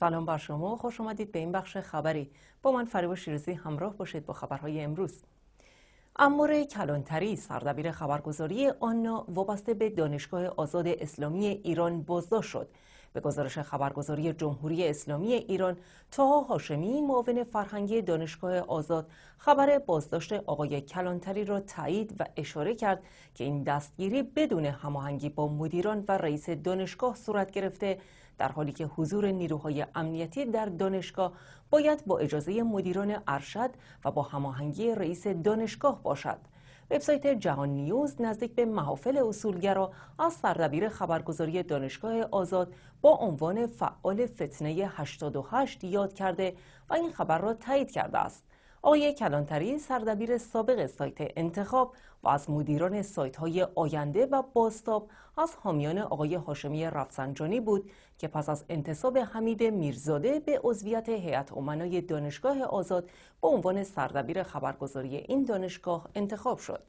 سلام بر شما خوش آمدید به این بخش خبری با من فریبا شیرزی همراه باشید با خبرهای امروز امور کلانتری سردبیر خبرگزاری آنا وابسته به دانشگاه آزاد اسلامی ایران بازداشت شد به گزارش خبرگزاری جمهوری اسلامی ایران تا هاشمی معاون فرهنگی دانشگاه آزاد خبر بازداشت آقای کلانتری را تایید و اشاره کرد که این دستگیری بدون هماهنگی با مدیران و رئیس دانشگاه صورت گرفته در حالی که حضور نیروهای امنیتی در دانشگاه باید با اجازه مدیران ارشد و با هماهنگی رئیس دانشگاه باشد وبسایت جهان نیوز نزدیک به محافل اصولگرا از سردبیر خبرگزاری دانشگاه آزاد با عنوان فعال فتنه 88 یاد کرده و این خبر را تایید کرده است آقای کلانتری سردبیر سابق سایت انتخاب و از مدیران سایت های آینده و باستاب از حامیان آقای هاشمی رفسنجانی بود که پس از انتصاب حمید میرزاده به عضویت هیئت امنای دانشگاه آزاد به عنوان سردبیر خبرگزاری این دانشگاه انتخاب شد.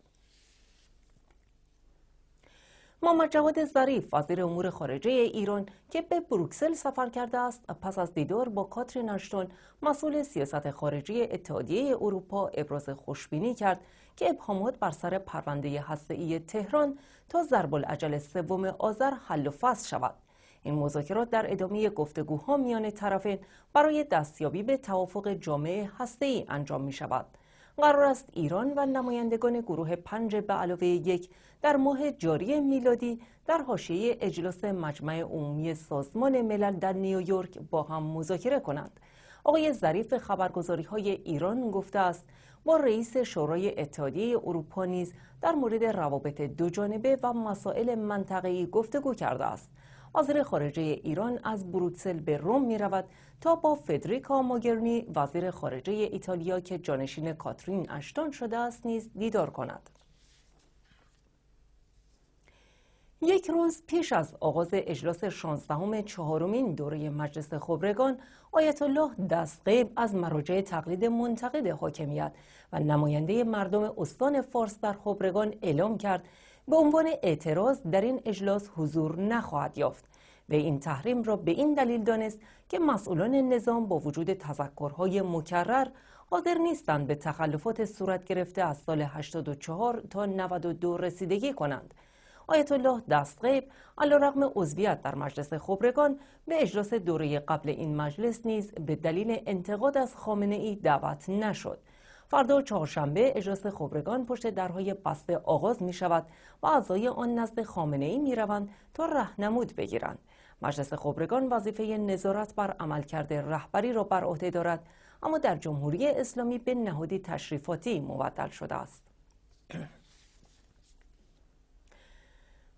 محمد جواد ظریف وزیر امور خارجه ایران که به بروکسل سفر کرده است پس از دیدار با کاترین نشتون، مسئول سیاست خارجی اتحادیه اروپا ابراز خوشبینی کرد که ابهامات بر سر پرونده هسته‌ای تهران تا ضرب العجل سوم آذر حل و فصل شود این مذاکرات در ادامه گفتگوها میان طرفین برای دستیابی به توافق جامعه هسته‌ای انجام می شود. قرار است ایران و نمایندگان گروه پنج به علاوه یک در ماه جاری میلادی در حاشیه اجلاس مجمع عمومی سازمان ملل در نیویورک با هم مذاکره کنند. آقای ظریف خبرگزاری های ایران گفته است با رئیس شورای اتحادیه اروپا نیز در مورد روابط دوجانبه و مسائل منطقه‌ای گفتگو کرده است. وزیر خارجه ایران از بروکسل به روم می رود تا با فدریکا موگرنی وزیر خارجه ایتالیا که جانشین کاترین اشتان شده است نیز دیدار کند. یک روز پیش از آغاز اجلاس 16 چهارمین دوره مجلس خبرگان آیت الله دستقیب از مراجع تقلید منتقد حاکمیت و نماینده مردم استان فارس در خبرگان اعلام کرد به عنوان اعتراض در این اجلاس حضور نخواهد یافت و این تحریم را به این دلیل دانست که مسئولان نظام با وجود تذکرهای مکرر حاضر نیستند به تخلفات صورت گرفته از سال 84 تا 92 رسیدگی کنند آیت الله دستغیب رقم عضویت در مجلس خبرگان به اجلاس دوره قبل این مجلس نیز به دلیل انتقاد از خامنه ای دعوت نشد فردا چهارشنبه اجلاس خبرگان پشت درهای بسته آغاز می شود و اعضای آن نزد خامنه ای می روند تا رهنمود بگیرند. مجلس خبرگان وظیفه نظارت بر عملکرد رهبری را بر عهده دارد اما در جمهوری اسلامی به نهادی تشریفاتی مبدل شده است.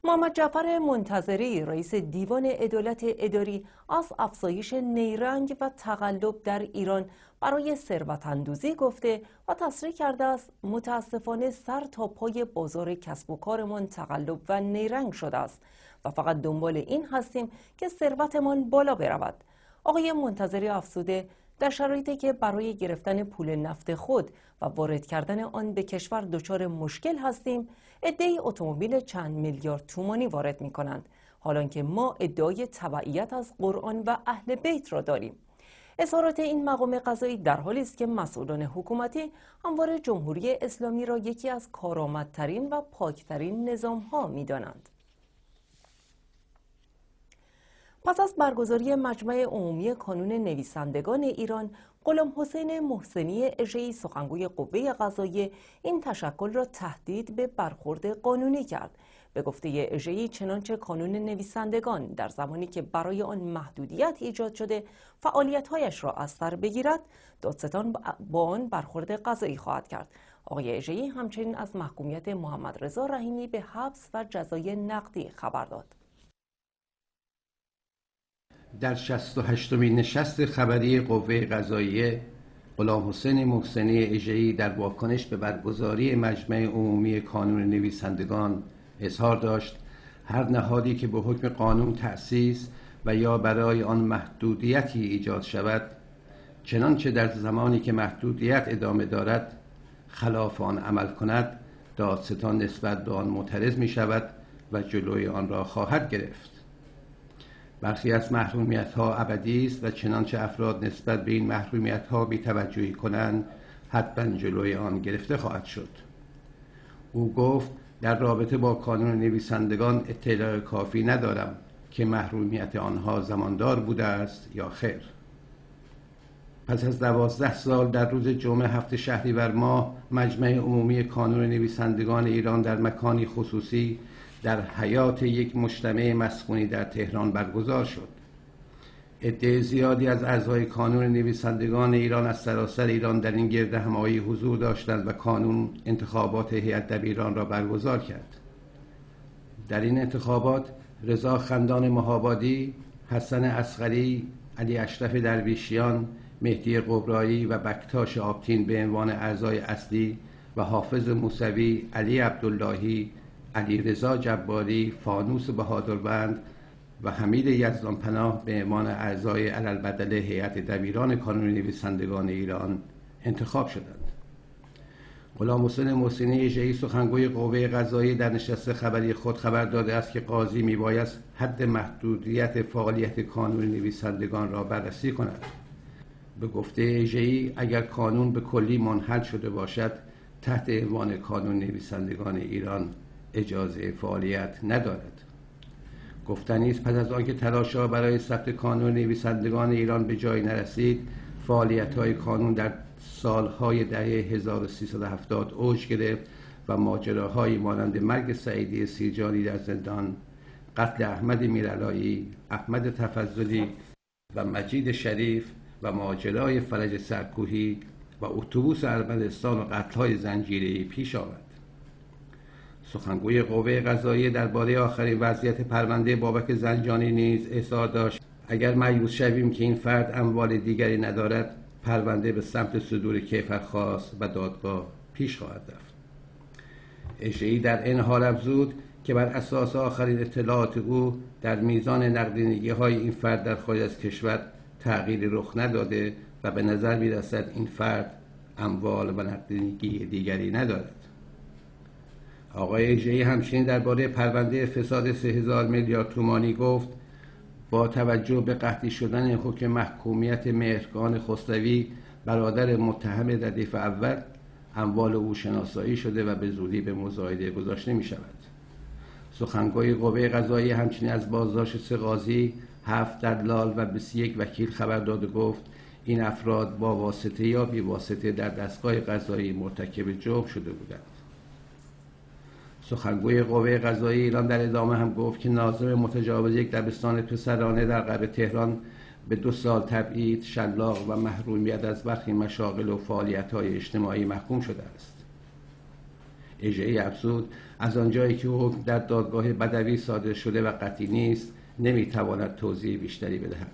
محمد جعفر منتظری رئیس دیوان عدالت اداری از افزایش نیرنگ و تقلب در ایران برای ثروت اندوزی گفته و تصریح کرده است متاسفانه سر تا پای بازار کسب و کارمان تقلب و نیرنگ شده است و فقط دنبال این هستیم که ثروتمان بالا برود آقای منتظری افسوده در شرایطی که برای گرفتن پول نفت خود و وارد کردن آن به کشور دچار مشکل هستیم ادعی اتومبیل چند میلیارد تومانی وارد می کنند حالان که ما ادعای تبعیت از قرآن و اهل بیت را داریم اظهارات این مقام قضایی در حالی است که مسئولان حکومتی همواره جمهوری اسلامی را یکی از کارآمدترین و پاکترین نظام ها می دانند. پس از برگزاری مجمع عمومی کانون نویسندگان ایران غلام حسین محسنی اژهای سخنگوی قوه قضاییه این تشکل را تهدید به برخورد قانونی کرد به گفته اژهای چنانچه کانون نویسندگان در زمانی که برای آن محدودیت ایجاد شده فعالیتهایش را از سر بگیرد دادستان با آن برخورد قضایی خواهد کرد آقای اژهای همچنین از محکومیت محمد رضا رحیمی به حبس و جزای نقدی خبر داد در 68 مین نشست خبری قوه قضاییه غلام حسین محسنی اجهی در واکنش به برگزاری مجمع عمومی کانون نویسندگان اظهار داشت هر نهادی که به حکم قانون تأسیس و یا برای آن محدودیتی ایجاد شود چنانچه در زمانی که محدودیت ادامه دارد خلاف آن عمل کند دادستان نسبت به آن معترض می شود و جلوی آن را خواهد گرفت برخی از محرومیت ها ابدی است و چنانچه افراد نسبت به این محرومیت ها بی توجهی کنند حتما جلوی آن گرفته خواهد شد او گفت در رابطه با کانون نویسندگان اطلاع کافی ندارم که محرومیت آنها زماندار بوده است یا خیر پس از دوازده سال در روز جمعه هفته شهریور ماه مجمع عمومی کانون نویسندگان ایران در مکانی خصوصی در حیات یک مجتمع مسکونی در تهران برگزار شد عده زیادی از اعضای کانون نویسندگان ایران از سراسر ایران در این گرد همایی حضور داشتند و کانون انتخابات هیئت دبیران را برگزار کرد در این انتخابات رضا خندان مهابادی، حسن اسقری، علی اشرف درویشیان، مهدی قبرایی و بکتاش آبتین به عنوان اعضای اصلی و حافظ موسوی، علی عبداللهی، رضا جباری فانوس بهادربند و حمید یزدان پناه به عنوان اعضای بدل هیئت دبیران کانون نویسندگان ایران انتخاب شدند غلام حسین محسینی سخنگوی قوه قضایی در نشست خبری خود خبر داده است که قاضی میبایست حد محدودیت فعالیت کانون نویسندگان را بررسی کند به گفته ژی اگر کانون به کلی منحل شده باشد تحت عنوان کانون نویسندگان ایران اجازه فعالیت ندارد گفتنی است پس از آنکه تلاشها برای ثبت کانون نویسندگان ایران به جایی نرسید فعالیت های کانون در سالهای دهه 1370 اوج گرفت و ماجراهایی مانند مرگ سعیدی سیرجانی در زندان قتل احمد میرلایی احمد تفضلی و مجید شریف و ماجرای فرج سرکوهی و اتوبوس ارمنستان و قتلهای زنجیره‌ای پیش آمد سخنگوی قوه قضاییه درباره آخرین وضعیت پرونده بابک زنجانی نیز اظهار داشت اگر مایوس شویم که این فرد اموال دیگری ندارد پرونده به سمت صدور کیفرخواست خاص و دادگاه پیش خواهد رفت اشعی در این حال افزود که بر اساس آخرین اطلاعات او در میزان نقدینگی های این فرد در خارج از کشور تغییر رخ نداده و به نظر می این فرد اموال و نقدینگی دیگری ندارد آقای جی همچنین درباره پرونده فساد 3000 میلیارد تومانی گفت با توجه به قطعی شدن حکم محکومیت مهرگان خستوی برادر متهم ردیف اول اموال او شناسایی شده و به زودی به مزایده گذاشته می شود سخنگوی قوه قضایی همچنین از بازداشت سه قاضی هفت دلال و 21 وکیل خبر داد و گفت این افراد با واسطه یا بی واسطه در دستگاه قضایی مرتکب جرم شده بودند سخنگوی قوه قضایی ایران در ادامه هم گفت که ناظر متجاوز یک دبستان پسرانه در غرب تهران به دو سال تبعید شلاق و محرومیت از برخی مشاغل و فعالیت های اجتماعی محکوم شده است اجعه افزود از آنجایی که حکم در دادگاه بدوی صادر شده و قطعی نیست نمیتواند توضیح بیشتری بدهد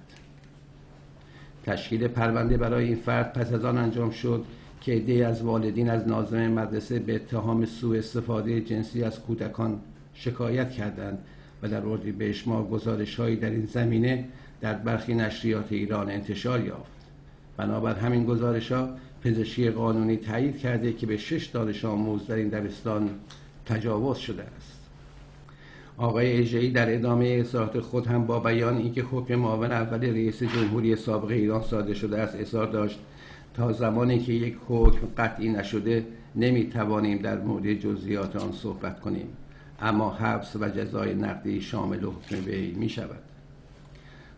تشکیل پرونده برای این فرد پس از آن انجام شد که عدهای از والدین از ناظم مدرسه به اتهام سوء استفاده جنسی از کودکان شکایت کردند و در بهش ما گزارشهایی در این زمینه در برخی نشریات ایران انتشار یافت بنابر همین گزارش ها پزشکی قانونی تایید کرده که به شش دانش آموز در این دبستان تجاوز شده است آقای ایجعی در ادامه اظهارات خود هم با بیان اینکه حکم معاون اول رئیس جمهوری سابق ایران صادر شده است اظهار داشت تا زمانی که یک حکم قطعی نشده نمی توانیم در مورد جزئیات آن صحبت کنیم اما حبس و جزای نقدی شامل حکم وی می شود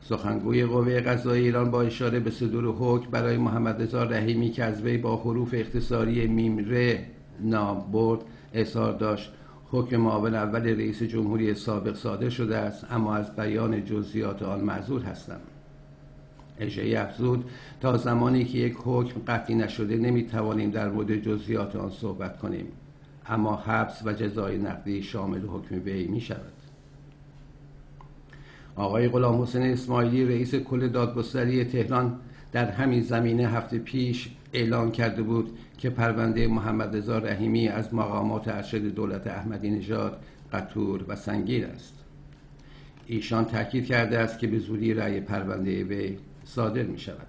سخنگوی قوه قضایی ایران با اشاره به صدور حکم برای محمد رضا رحیمی که از وی با حروف اختصاری میمره نام برد اظهار داشت حکم معاون اول رئیس جمهوری سابق صادر شده است اما از بیان جزئیات آن معذور هستم اجرایی افزود تا زمانی که یک حکم قطعی نشده نمیتوانیم در مورد جزئیات آن صحبت کنیم اما حبس و جزای نقدی شامل حکم وی می شود آقای غلام حسین اسماعیلی رئیس کل دادگستری تهران در همین زمینه هفته پیش اعلام کرده بود که پرونده محمد رضا رحیمی از مقامات ارشد دولت احمدی نژاد قطور و سنگین است ایشان تاکید کرده است که به زودی رأی پرونده وی صادر می شود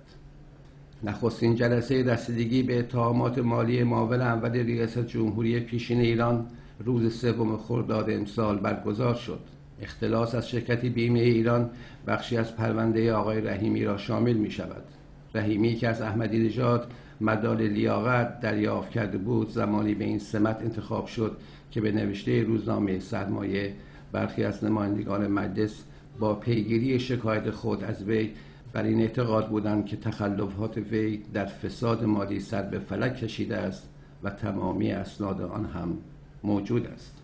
نخستین جلسه رسیدگی به اتهامات مالی معاون اول ریاست جمهوری پیشین ایران روز سوم خرداد امسال برگزار شد اختلاس از شرکت بیمه ایران بخشی از پرونده آقای رحیمی را شامل می شود رحیمی که از احمدی نژاد مدال لیاقت دریافت کرده بود زمانی به این سمت انتخاب شد که به نوشته روزنامه سرمایه برخی از نمایندگان مجلس با پیگیری شکایت خود از وی بر این اعتقاد بودند که تخلفات وی در فساد مالی سر به فلک کشیده است و تمامی اسناد آن هم موجود است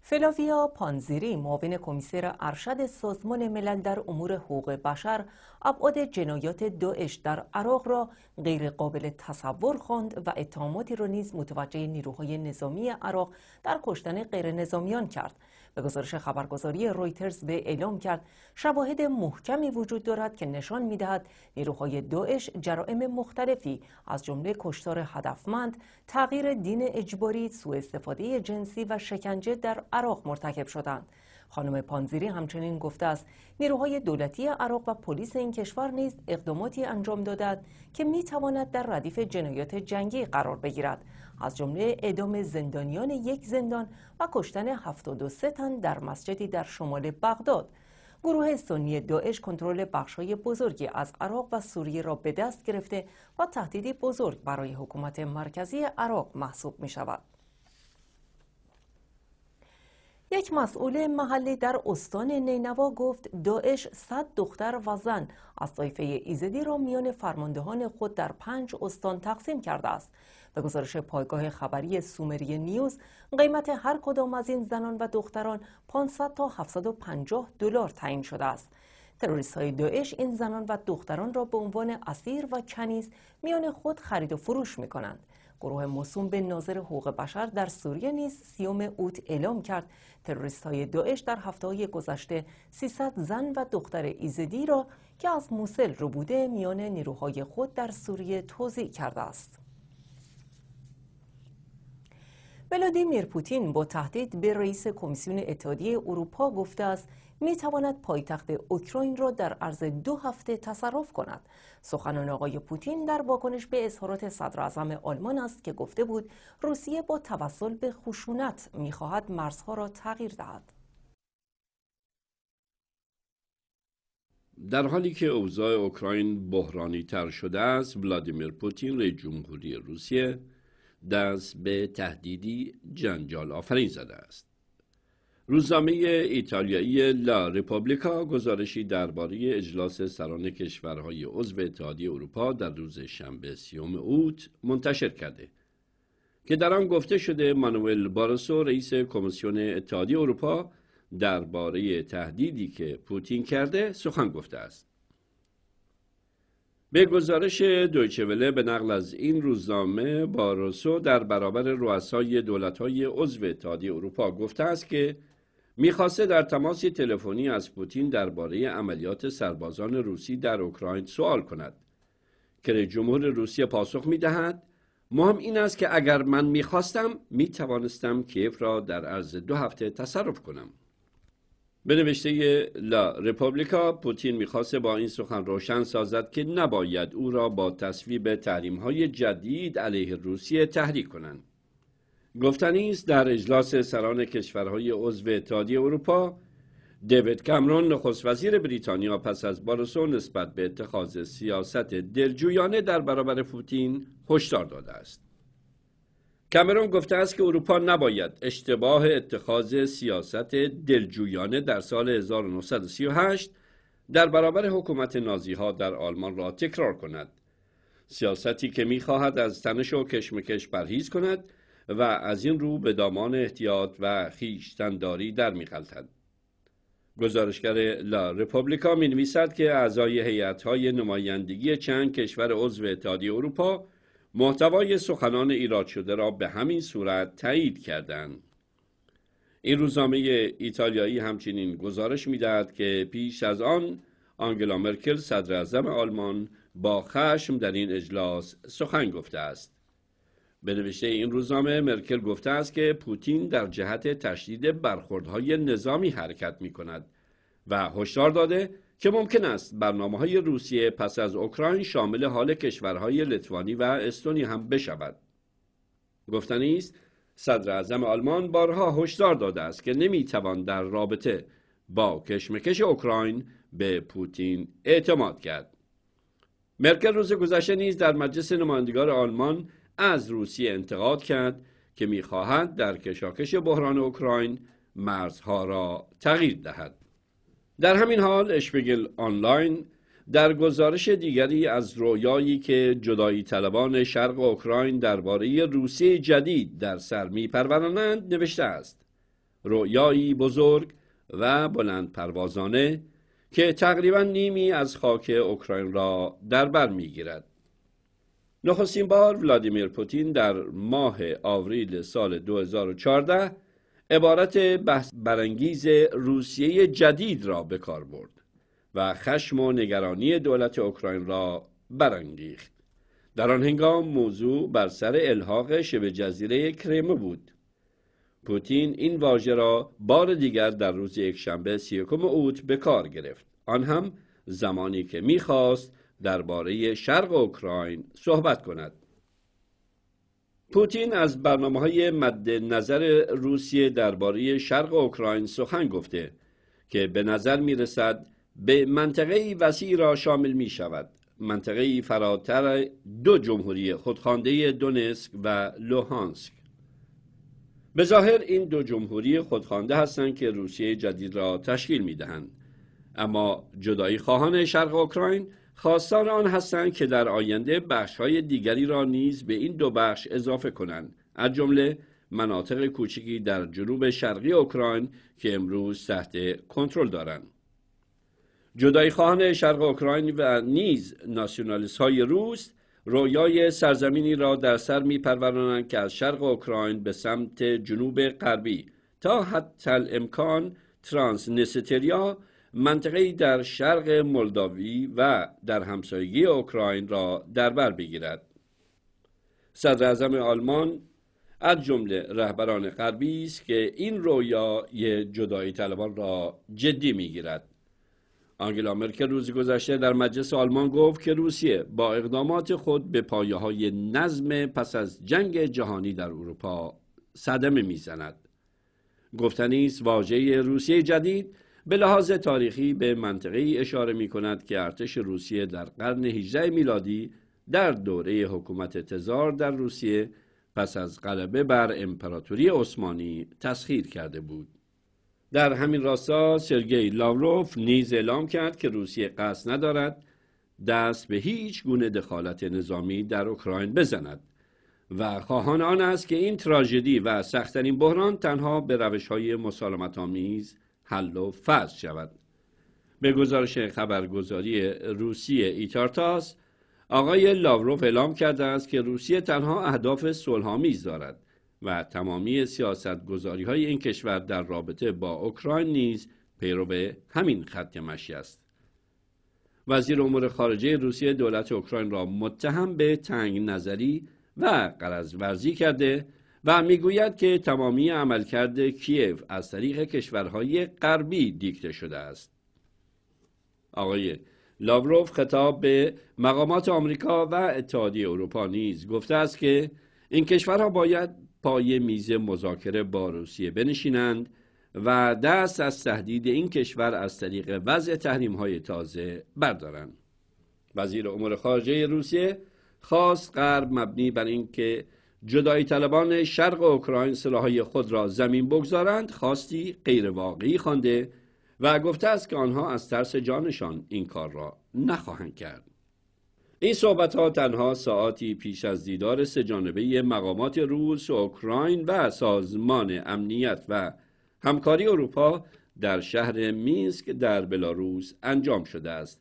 فلاویا پانزیری معاون کمیسر ارشد سازمان ملل در امور حقوق بشر ابعاد جنایات داعش در عراق را غیرقابل تصور خواند و اتهاماتی را نیز متوجه نیروهای نظامی عراق در کشتن غیر نظامیان کرد به گزارش خبرگزاری رویترز به اعلام کرد شواهد محکمی وجود دارد که نشان میدهد نیروهای داعش جرائم مختلفی از جمله کشتار هدفمند تغییر دین اجباری سوء استفاده جنسی و شکنجه در عراق مرتکب شدند خانم پانزیری همچنین گفته است نیروهای دولتی عراق و پلیس این کشور نیز اقداماتی انجام دادند که میتواند در ردیف جنایات جنگی قرار بگیرد از جمله اعدام زندانیان یک زندان و کشتن 73 تن در مسجدی در شمال بغداد گروه سنی داعش کنترل بخشهای بزرگی از عراق و سوریه را به دست گرفته و تهدیدی بزرگ برای حکومت مرکزی عراق محسوب می شود. یک مسئول محلی در استان نینوا گفت داعش صد دختر و زن از طایفه ایزدی را میان فرماندهان خود در پنج استان تقسیم کرده است. به گزارش پایگاه خبری سومری نیوز قیمت هر کدام از این زنان و دختران 500 تا 750 دلار تعیین شده است. تروریست های داعش این زنان و دختران را به عنوان اسیر و کنیز میان خود خرید و فروش می کنند. گروه موسوم به ناظر حقوق بشر در سوریه نیز سیوم اوت اعلام کرد تروریست های داعش در هفته های گذشته 300 زن و دختر ایزدی را که از موسل رو بوده میان نیروهای خود در سوریه توضیح کرده است. ولادیمیر پوتین با تهدید به رئیس کمیسیون اتحادیه اروپا گفته است می تواند پایتخت اوکراین را در عرض دو هفته تصرف کند سخنان آقای پوتین در واکنش به اظهارات صدر آلمان است که گفته بود روسیه با توسل به خشونت می خواهد مرزها را تغییر دهد در حالی که اوضاع اوکراین بحرانی تر شده است، ولادیمیر پوتین رئیس جمهوری روسیه دست به تهدیدی جنجال آفرین زده است. روزنامه ایتالیایی لا رپوبلیکا گزارشی درباره اجلاس سران کشورهای عضو اتحادیه اروپا در روز شنبه سیوم اوت منتشر کرده که در آن گفته شده مانوئل باروسو رئیس کمیسیون اتحادیه اروپا درباره تهدیدی که پوتین کرده سخن گفته است به گزارش وله به نقل از این روزنامه باروسو در برابر رؤسای دولت‌های عضو اتحادیه اروپا گفته است که میخواسته در تماسی تلفنی از پوتین درباره عملیات سربازان روسی در اوکراین سوال کند که جمهور روسیه پاسخ میدهد مهم این است که اگر من میخواستم میتوانستم کیف را در عرض دو هفته تصرف کنم به نوشته لا رپوبلیکا پوتین میخواسته با این سخن روشن سازد که نباید او را با تصویب تحریم های جدید علیه روسیه تحریک کنند گفتنی است در اجلاس سران کشورهای عضو اتحادیه اروپا دیوید کامرون نخست وزیر بریتانیا پس از بارسو نسبت به اتخاذ سیاست دلجویانه در برابر پوتین هشدار داده است کامرون گفته است که اروپا نباید اشتباه اتخاذ سیاست دلجویانه در سال 1938 در برابر حکومت نازیها در آلمان را تکرار کند سیاستی که میخواهد از تنش و کشمکش پرهیز کند و از این رو به دامان احتیاط و خیشتنداری در میغلطند گزارشگر لا رپوبلیکا می نویسد که اعضای هیئت‌های نمایندگی چند کشور عضو اتحادیه اروپا محتوای سخنان ایراد شده را به همین صورت تایید کردند. این روزنامه ایتالیایی همچنین گزارش میدهد که پیش از آن آنگلا مرکل صدر آلمان با خشم در این اجلاس سخن گفته است. به نوشته این روزنامه مرکل گفته است که پوتین در جهت تشدید برخوردهای نظامی حرکت می کند و هشدار داده که ممکن است برنامه های روسیه پس از اوکراین شامل حال کشورهای لتوانی و استونی هم بشود. گفتنی است صدر اعظم آلمان بارها هشدار داده است که نمیتوان در رابطه با کشمکش اوکراین به پوتین اعتماد کرد. مرکل روز گذشته نیز در مجلس نمایندگان آلمان از روسیه انتقاد کرد که میخواهد در کشاکش بحران اوکراین مرزها را تغییر دهد در همین حال اشپگل آنلاین در گزارش دیگری از رویایی که جدایی طلبان شرق اوکراین درباره روسیه جدید در سر میپرورانند نوشته است رویایی بزرگ و بلند پروازانه که تقریبا نیمی از خاک اوکراین را در بر میگیرد نخستین بار ولادیمیر پوتین در ماه آوریل سال 2014 عبارت بحث برانگیز روسیه جدید را به کار برد و خشم و نگرانی دولت اوکراین را برانگیخت. در آن هنگام موضوع بر سر الحاق شبه جزیره کریمه بود. پوتین این واژه را بار دیگر در روز یکشنبه 31 اوت به کار گرفت. آن هم زمانی که میخواست درباره شرق اوکراین صحبت کند. پوتین از برنامه های مد نظر روسیه درباره شرق اوکراین سخن گفته که به نظر می رسد به منطقه وسیع را شامل می شود. منطقه فراتر دو جمهوری خودخوانده دونسک و لوهانسک. به ظاهر این دو جمهوری خودخوانده هستند که روسیه جدید را تشکیل می دهند. اما جدایی خواهان شرق اوکراین خواستان آن هستند که در آینده های دیگری را نیز به این دو بخش اضافه کنند از جمله مناطق کوچکی در جنوب شرقی اوکراین که امروز تحت کنترل دارند جدای شرق اوکراین و نیز ناسیونالیست های روس رویای سرزمینی را در سر میپرورانند که از شرق اوکراین به سمت جنوب غربی تا حتی امکان ترانس منطقه در شرق مولداوی و در همسایگی اوکراین را در بر بگیرد صدر آلمان از جمله رهبران غربی است که این رویای جدایی طلبان را جدی میگیرد آنگلا مرکل روز گذشته در مجلس آلمان گفت که روسیه با اقدامات خود به پایه های نظم پس از جنگ جهانی در اروپا صدمه میزند گفتنی است واژه روسیه جدید به لحاظ تاریخی به منطقه ای اشاره می کند که ارتش روسیه در قرن 18 میلادی در دوره حکومت تزار در روسیه پس از غلبه بر امپراتوری عثمانی تسخیر کرده بود. در همین راستا سرگی لاوروف نیز اعلام کرد که روسیه قصد ندارد دست به هیچ گونه دخالت نظامی در اوکراین بزند و خواهان آن است که این تراژدی و سختترین بحران تنها به روش های مسالمت آمیز حل و فصل شود به گزارش خبرگزاری روسیه ایتارتاس آقای لاوروف اعلام کرده است که روسیه تنها اهداف صلحآمیز دارد و تمامی سیاست گذاری های این کشور در رابطه با اوکراین نیز پیرو به همین خط مشی است وزیر امور خارجه روسیه دولت اوکراین را متهم به تنگ نظری و قرض ورزی کرده و میگوید که تمامی عملکرد کیف از طریق کشورهای غربی دیکته شده است آقای لاوروف خطاب به مقامات آمریکا و اتحادیه اروپا نیز گفته است که این کشورها باید پای میز مذاکره با روسیه بنشینند و دست از تهدید این کشور از طریق وضع تحریم های تازه بردارند وزیر امور خارجه روسیه خواست غرب مبنی بر اینکه جدایی طلبان شرق اوکراین سلاحهای خود را زمین بگذارند خواستی غیرواقعی خوانده و گفته است که آنها از ترس جانشان این کار را نخواهند کرد این صحبت ها تنها ساعتی پیش از دیدار سهجانبه مقامات روس، اوکراین و سازمان امنیت و همکاری اروپا در شهر مینسک در بلاروس انجام شده است.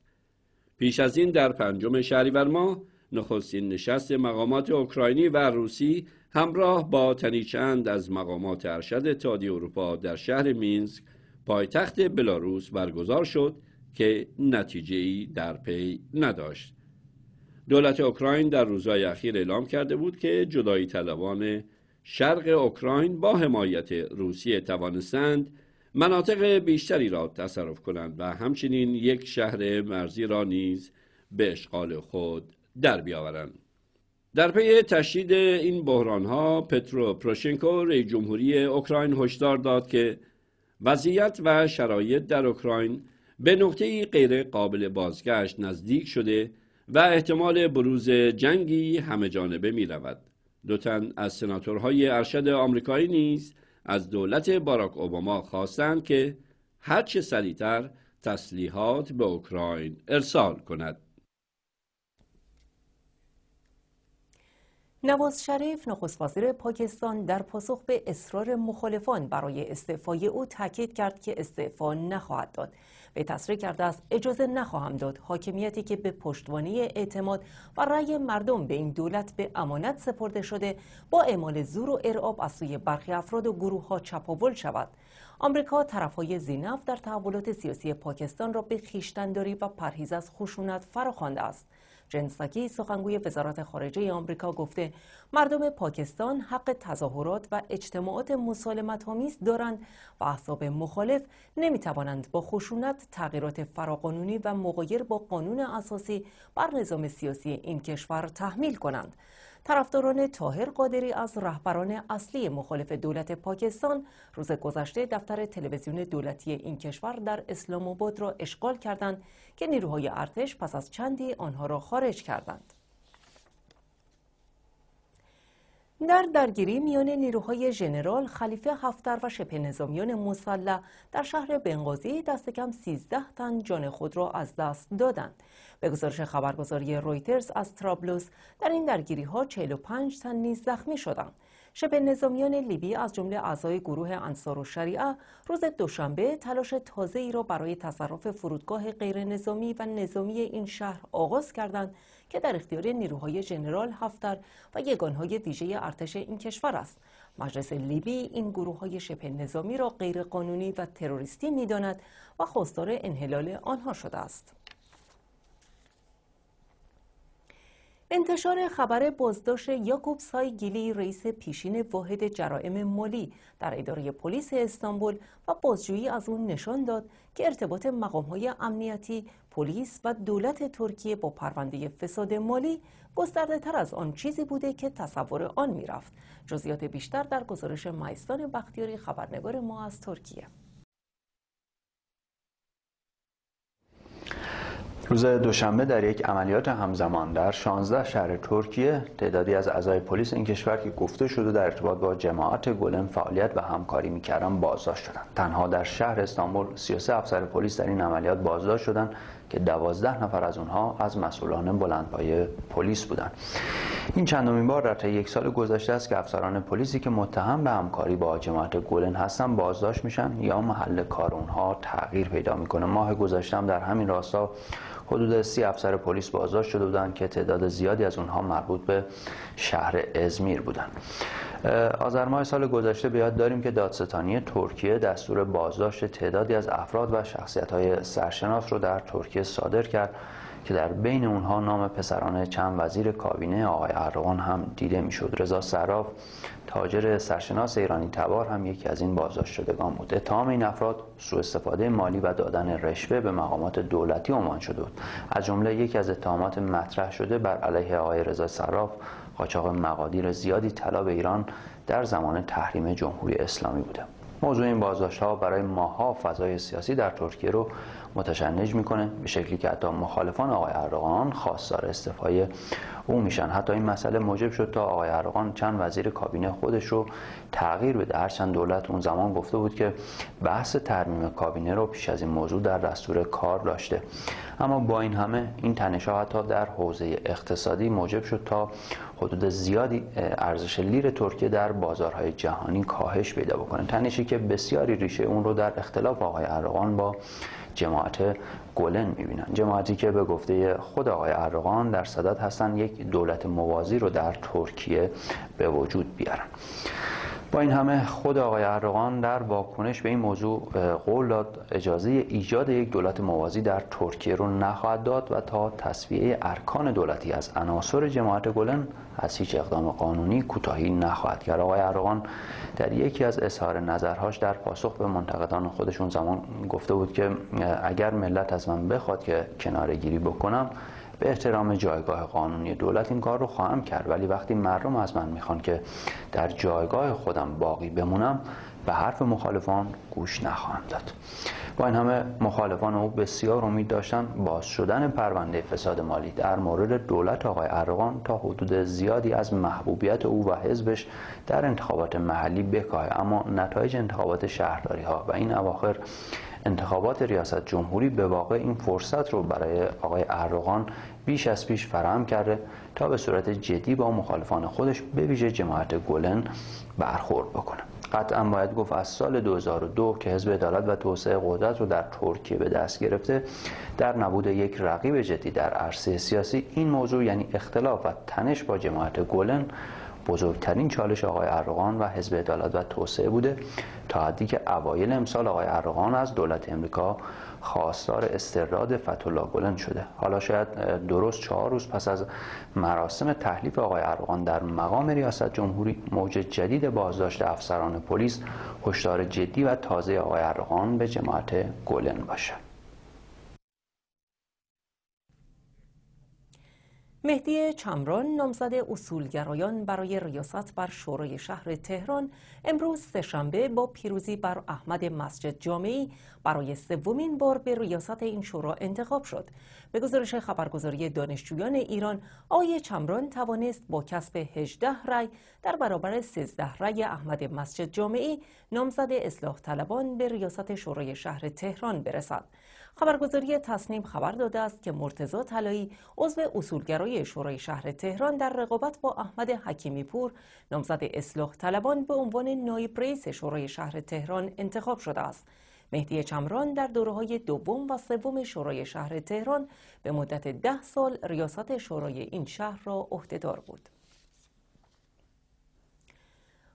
پیش از این در پنجم شهریور ماه نخستین نشست مقامات اوکراینی و روسی همراه با تنی چند از مقامات ارشد اتحادیه اروپا در شهر مینسک پایتخت بلاروس برگزار شد که نتیجه در پی نداشت دولت اوکراین در روزهای اخیر اعلام کرده بود که جدایی طلبان شرق اوکراین با حمایت روسیه توانستند مناطق بیشتری را تصرف کنند و همچنین یک شهر مرزی را نیز به اشغال خود در بیاورند. در پی تشدید این بحران ها پترو پروشنکو رئیس جمهوری اوکراین هشدار داد که وضعیت و شرایط در اوکراین به نقطه غیر قابل بازگشت نزدیک شده و احتمال بروز جنگی همه جانبه می رود. دو تن از سناتورهای ارشد آمریکایی نیز از دولت باراک اوباما خواستند که هرچه سریعتر تسلیحات به اوکراین ارسال کند. نواز شریف نخست وزیر پاکستان در پاسخ به اصرار مخالفان برای استعفای او تاکید کرد که استعفا نخواهد داد به تصریح کرده است اجازه نخواهم داد حاکمیتی که به پشتوانی اعتماد و رأی مردم به این دولت به امانت سپرده شده با اعمال زور و ارعاب از سوی برخی افراد و گروه ها چپاول شود آمریکا طرفهای زینف در تحولات سیاسی پاکستان را به خویشتنداری و پرهیز از خشونت فراخوانده است جنساکی سخنگوی وزارت خارجه آمریکا گفته مردم پاکستان حق تظاهرات و اجتماعات مسالمت آمیز دارند و احزاب مخالف نمیتوانند با خشونت تغییرات فراقانونی و مغایر با قانون اساسی بر نظام سیاسی این کشور تحمیل کنند طرفداران تاهر قادری از رهبران اصلی مخالف دولت پاکستان روز گذشته دفتر تلویزیون دولتی این کشور در اسلام آباد را اشغال کردند که نیروهای ارتش پس از چندی آنها را خارج کردند. در درگیری میان نیروهای ژنرال خلیفه هفتر و شبه نظامیان مسلح در شهر بنغازی دست کم 13 تن جان خود را از دست دادند. به گزارش خبرگزاری رویترز از ترابلوس در این درگیری ها 45 تن نیز زخمی شدند. شبه نظامیان لیبی از جمله اعضای گروه انصار و شریعه روز دوشنبه تلاش تازه ای را برای تصرف فرودگاه غیر نظامی و نظامی این شهر آغاز کردند که در اختیار نیروهای ژنرال هفتر و یگانهای ویژه ارتش این کشور است مجلس لیبی این گروه های شبه نظامی را غیرقانونی و تروریستی میداند و خواستار انحلال آنها شده است انتشار خبر بازداشت یاکوب گیلی رئیس پیشین واحد جرائم مالی در اداره پلیس استانبول و بازجویی از اون نشان داد که ارتباط های امنیتی، پلیس و دولت ترکیه با پرونده فساد مالی گسترده تر از آن چیزی بوده که تصور آن میرفت. جزئیات بیشتر در گزارش مایستان بختیاری خبرنگار ما از ترکیه. روز دوشنبه در یک عملیات همزمان در 16 شهر ترکیه تعدادی از اعضای پلیس این کشور که گفته شده در ارتباط با جماعت گلم فعالیت و همکاری میکردن بازداشت شدند تنها در شهر استانبول 33 افسر پلیس در این عملیات بازداشت شدند که دوازده نفر از اونها از مسئولان بلندپایه پلیس بودن این چندمین بار در طی یک سال گذشته است که افسران پلیسی که متهم به همکاری با جماعت گولن هستن بازداشت میشن یا محل کار اونها تغییر پیدا میکنه ماه هم در همین راستا حدود سی افسر پلیس بازداشت شده بودند که تعداد زیادی از اونها مربوط به شهر ازمیر بودند آذر ماه سال گذشته بیاد داریم که دادستانی ترکیه دستور بازداشت تعدادی از افراد و شخصیت‌های سرشناس رو در ترکیه صادر کرد که در بین اونها نام پسران چند وزیر کابینه آقای اردوغان هم دیده میشد رضا صراف تاجر سرشناس ایرانی تبار هم یکی از این بازداشت شدگان بود اتهام این افراد سوء استفاده مالی و دادن رشوه به مقامات دولتی عنوان شده بود از جمله یکی از اتهامات مطرح شده بر علیه آقای رضا صراف قاچاق مقادیر زیادی طلا به ایران در زمان تحریم جمهوری اسلامی بوده موضوع این بازداشت ها برای ماها فضای سیاسی در ترکیه رو متشنج میکنه به شکلی که حتی مخالفان آقای اردوغان خواستار استفای او میشن حتی این مسئله موجب شد تا آقای اردوغان چند وزیر کابینه خودش رو تغییر بده هرچند دولت اون زمان گفته بود که بحث ترمیم کابینه رو پیش از این موضوع در دستور کار داشته اما با این همه این تنش ها حتی در حوزه اقتصادی موجب شد تا حدود زیادی ارزش لیر ترکیه در بازارهای جهانی کاهش پیدا بکنه تنشی که بسیاری ریشه اون رو در اختلاف آقای اردوغان با جماعت گلن میبینن جماعتی که به گفته خود آقای اردوغان در صدد هستن یک دولت موازی رو در ترکیه به وجود بیارن با این همه خود آقای اردوغان در واکنش به این موضوع قول داد اجازه ایجاد یک دولت موازی در ترکیه رو نخواهد داد و تا تصویه ارکان دولتی از عناصر جماعت گلن از هیچ اقدام قانونی کوتاهی نخواهد کرد آقای اردوغان در یکی از اظهار نظرهاش در پاسخ به منتقدان خودشون زمان گفته بود که اگر ملت از من بخواد که کنارگیری بکنم به احترام جایگاه قانونی دولت این کار رو خواهم کرد ولی وقتی مردم از من میخوان که در جایگاه خودم باقی بمونم به حرف مخالفان گوش نخواهم داد با این همه مخالفان او بسیار امید داشتن باز شدن پرونده فساد مالی در مورد دولت آقای ارغان تا حدود زیادی از محبوبیت او و حزبش در انتخابات محلی بکاهه اما نتایج انتخابات شهرداری ها و این اواخر انتخابات ریاست جمهوری به واقع این فرصت رو برای آقای اردوغان بیش از پیش فراهم کرده تا به صورت جدی با مخالفان خودش به ویژه جماعت گلن برخورد بکنه قطعا باید گفت از سال 2002 که حزب عدالت و توسعه قدرت رو در ترکیه به دست گرفته در نبود یک رقیب جدی در عرصه سیاسی این موضوع یعنی اختلاف و تنش با جماعت گلن بزرگترین چالش آقای ارغان و حزب عدالت و توسعه بوده تا حدی که اوایل امسال آقای ارغان از دولت امریکا خواستار استرداد فتولا گلن شده حالا شاید درست چهار روز پس از مراسم تحلیف آقای ارغان در مقام ریاست جمهوری موج جدید بازداشت افسران پلیس هشدار جدی و تازه آقای ارغان به جماعت گلن باشد مهدی چمران نامزد اصولگرایان برای ریاست بر شورای شهر تهران امروز سهشنبه با پیروزی بر احمد مسجد جامعی برای سومین بار به ریاست این شورا انتخاب شد. به گزارش خبرگزاری دانشجویان ایران، آقای چمران توانست با کسب 18 رأی در برابر 13 رأی احمد مسجد جامعی نامزد اصلاح طلبان به ریاست شورای شهر تهران برسد. خبرگزاری تصنیم خبر داده است که مرتزا طلایی عضو اصولگرای شورای شهر تهران در رقابت با احمد حکیمی پور نامزد اصلاح طلبان به عنوان نایب رئیس شورای شهر تهران انتخاب شده است. مهدی چمران در دوره دوم و سوم شورای شهر تهران به مدت ده سال ریاست شورای این شهر را عهدهدار بود.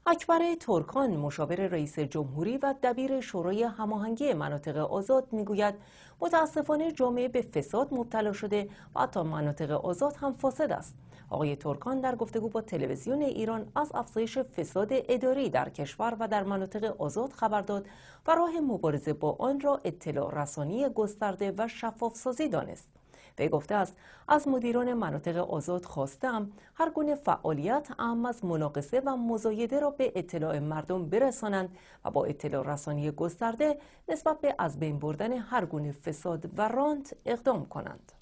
اکبر ترکان مشاور رئیس جمهوری و دبیر شورای هماهنگی مناطق آزاد میگوید متاسفانه جامعه به فساد مبتلا شده و حتی مناطق آزاد هم فاسد است آقای ترکان در گفتگو با تلویزیون ایران از افزایش فساد اداری در کشور و در مناطق آزاد خبر داد و راه مبارزه با آن را اطلاع رسانی گسترده و سازی دانست وی گفته است از مدیران مناطق آزاد خواستم هر گونه فعالیت اهم از مناقصه و مزایده را به اطلاع مردم برسانند و با اطلاع رسانی گسترده نسبت به از بین بردن هر گونه فساد و رانت اقدام کنند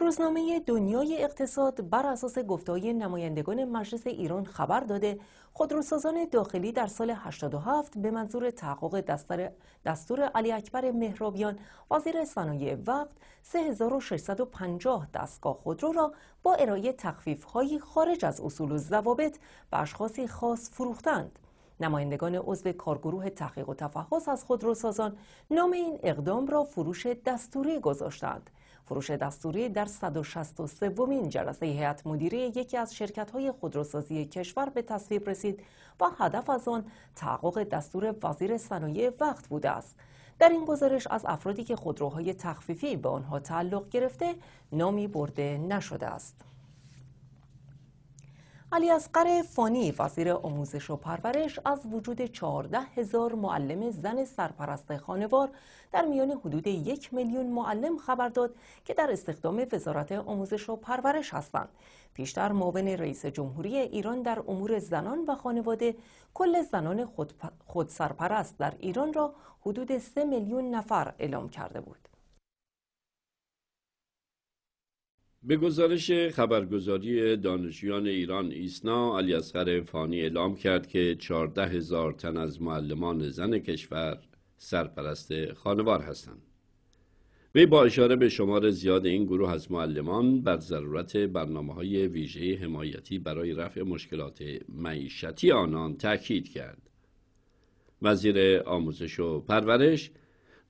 روزنامه دنیای اقتصاد بر اساس گفتهای نمایندگان مجلس ایران خبر داده خودروسازان داخلی در سال 87 به منظور تحقق دستور, علی اکبر مهرابیان وزیر صنایع وقت 3650 دستگاه خودرو را با ارائه تخفیف‌هایی خارج از اصول و ضوابط به اشخاصی خاص فروختند. نمایندگان عضو کارگروه تحقیق و تفحص از خودروسازان نام این اقدام را فروش دستوری گذاشتند فروش دستوری در 163 ومین جلسه هیئت مدیره یکی از شرکت های خودروسازی کشور به تصویب رسید و هدف از آن تحقق دستور وزیر صنایع وقت بوده است. در این گزارش از افرادی که خودروهای تخفیفی به آنها تعلق گرفته نامی برده نشده است. علی اصغر فانی وزیر آموزش و پرورش از وجود 14 هزار معلم زن سرپرست خانوار در میان حدود یک میلیون معلم خبر داد که در استخدام وزارت آموزش و پرورش هستند. پیشتر معاون رئیس جمهوری ایران در امور زنان و خانواده کل زنان خود, سرپرست در ایران را حدود 3 میلیون نفر اعلام کرده بود. به گزارش خبرگزاری دانشجویان ایران ایسنا علی اصغر فانی اعلام کرد که 14 هزار تن از معلمان زن کشور سرپرست خانوار هستند. وی با اشاره به شمار زیاد این گروه از معلمان بر ضرورت برنامه های ویژه حمایتی برای رفع مشکلات معیشتی آنان تاکید کرد. وزیر آموزش و پرورش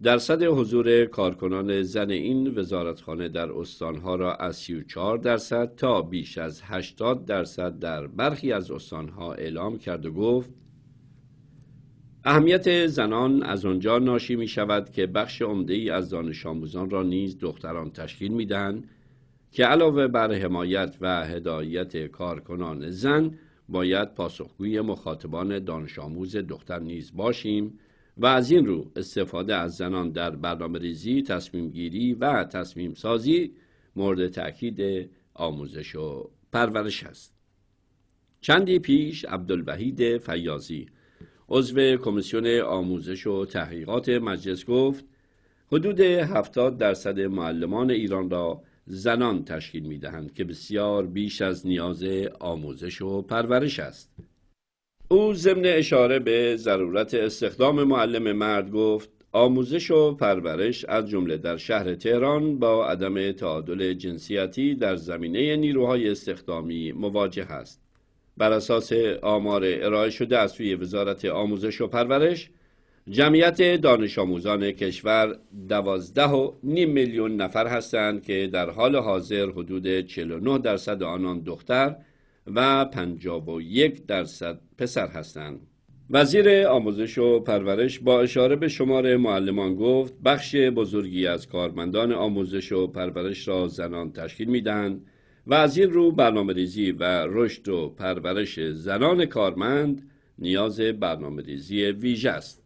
درصد حضور کارکنان زن این وزارتخانه در استانها را از 34 درصد تا بیش از 80 درصد در برخی از استانها اعلام کرد و گفت اهمیت زنان از آنجا ناشی می شود که بخش عمده ای از دانش آموزان را نیز دختران تشکیل می که علاوه بر حمایت و هدایت کارکنان زن باید پاسخگوی مخاطبان دانش آموز دختر نیز باشیم و از این رو استفاده از زنان در برنامه ریزی، تصمیم گیری و تصمیم سازی مورد تاکید آموزش و پرورش است. چندی پیش عبدالوحید فیازی عضو کمیسیون آموزش و تحقیقات مجلس گفت حدود 70 درصد معلمان ایران را زنان تشکیل می که بسیار بیش از نیاز آموزش و پرورش است او ضمن اشاره به ضرورت استخدام معلم مرد گفت آموزش و پرورش از جمله در شهر تهران با عدم تعادل جنسیتی در زمینه نیروهای استخدامی مواجه است بر اساس آمار ارائه شده از سوی وزارت آموزش و پرورش جمعیت دانش آموزان کشور دوازده و نیم میلیون نفر هستند که در حال حاضر حدود 49 درصد آنان دختر و 51 درصد پسر هستند. وزیر آموزش و پرورش با اشاره به شمار معلمان گفت بخش بزرگی از کارمندان آموزش و پرورش را زنان تشکیل میدن و از این رو برنامه ریزی و رشد و پرورش زنان کارمند نیاز برنامه ریزی ویژه است.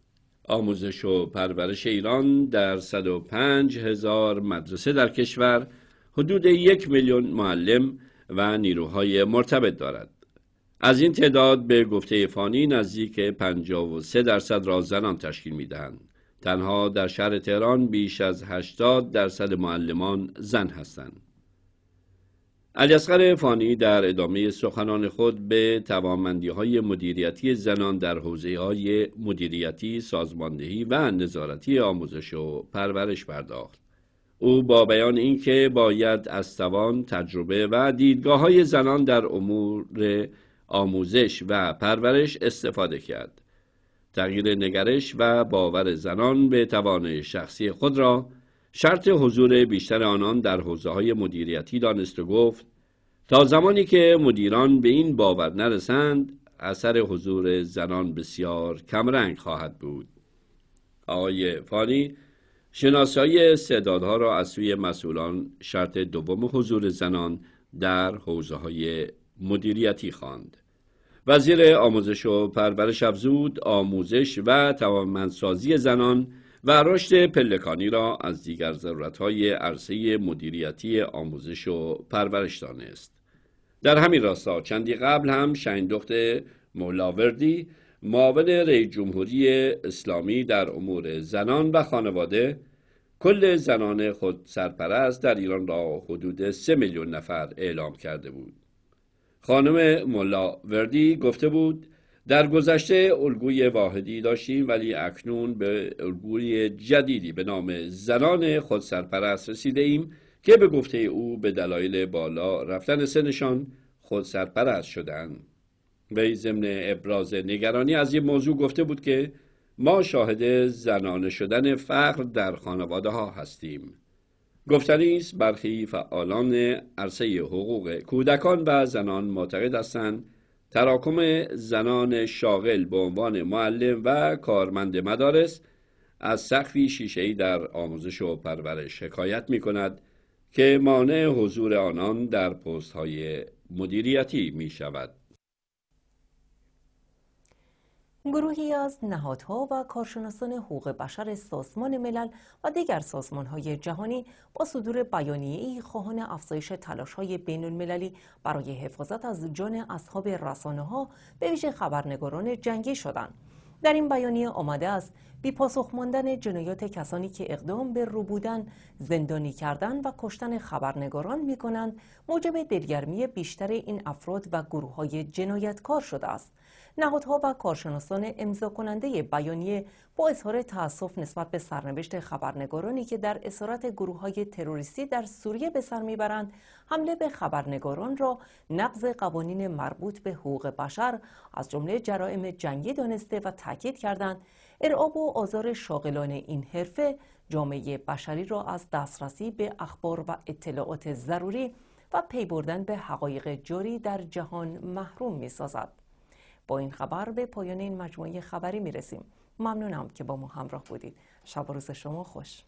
آموزش و پرورش ایران در 105 هزار مدرسه در کشور حدود یک میلیون معلم و نیروهای مرتبط دارد. از این تعداد به گفته فانی نزدیک 53 درصد را زنان تشکیل می دهند. تنها در شهر تهران بیش از 80 درصد معلمان زن هستند. اصغر فانی در ادامه سخنان خود به توامندی های مدیریتی زنان در حوزه های مدیریتی، سازماندهی و نظارتی آموزش و پرورش پرداخت. او با بیان اینکه باید از توان تجربه و دیدگاه های زنان در امور آموزش و پرورش استفاده کرد تغییر نگرش و باور زنان به توان شخصی خود را شرط حضور بیشتر آنان در حوزه های مدیریتی دانست و گفت تا زمانی که مدیران به این باور نرسند اثر حضور زنان بسیار کمرنگ خواهد بود آقای فانی شناسایی استعدادها را از سوی مسئولان شرط دوم حضور زنان در حوزه های مدیریتی خواند. وزیر آموزش و پرورش افزود آموزش و توانمندسازی زنان و رشد پلکانی را از دیگر های عرصه مدیریتی آموزش و پرورش دانست. در همین راستا چندی قبل هم شیندخت مولاوردی معاون رئیس جمهوری اسلامی در امور زنان و خانواده کل زنان خود سرپرست در ایران را حدود سه میلیون نفر اعلام کرده بود. خانم ملا وردی گفته بود در گذشته الگوی واحدی داشتیم ولی اکنون به الگوی جدیدی به نام زنان خود سرپرست رسیده ایم که به گفته او به دلایل بالا رفتن سنشان خود سرپرست شدند. وی ضمن ابراز نگرانی از یه موضوع گفته بود که ما شاهد زنانه شدن فقر در خانواده ها هستیم گفتنی است برخی فعالان عرصه حقوق کودکان و زنان معتقد هستند تراکم زنان شاغل به عنوان معلم و کارمند مدارس از سخفی شیشهای در آموزش و پرورش شکایت می کند که مانع حضور آنان در پست های مدیریتی می شود. گروهی از نهادها و کارشناسان حقوق بشر سازمان ملل و دیگر سازمانهای جهانی با صدور بیانیه‌ای خواهان افزایش تلاش های بین المللی برای حفاظت از جان اصحاب رسانه ها به ویژه خبرنگاران جنگی شدند. در این بیانیه آمده است بی پاسخ ماندن جنایات کسانی که اقدام به روبودن، زندانی کردن و کشتن خبرنگاران می کنند موجب دلگرمی بیشتر این افراد و گروه های جنایتکار شده است. نهادها و کارشناسان امضا کننده بیانیه با اظهار تاسف نسبت به سرنوشت خبرنگارانی که در اسارت گروه های تروریستی در سوریه به سر میبرند حمله به خبرنگاران را نقض قوانین مربوط به حقوق بشر از جمله جرائم جنگی دانسته و تاکید کردند ارعاب و آزار شاغلان این حرفه جامعه بشری را از دسترسی به اخبار و اطلاعات ضروری و پی بردن به حقایق جاری در جهان محروم می سازد. با این خبر به پایان این مجموعه خبری می رسیم. ممنونم که با ما همراه بودید شب و روز شما خوش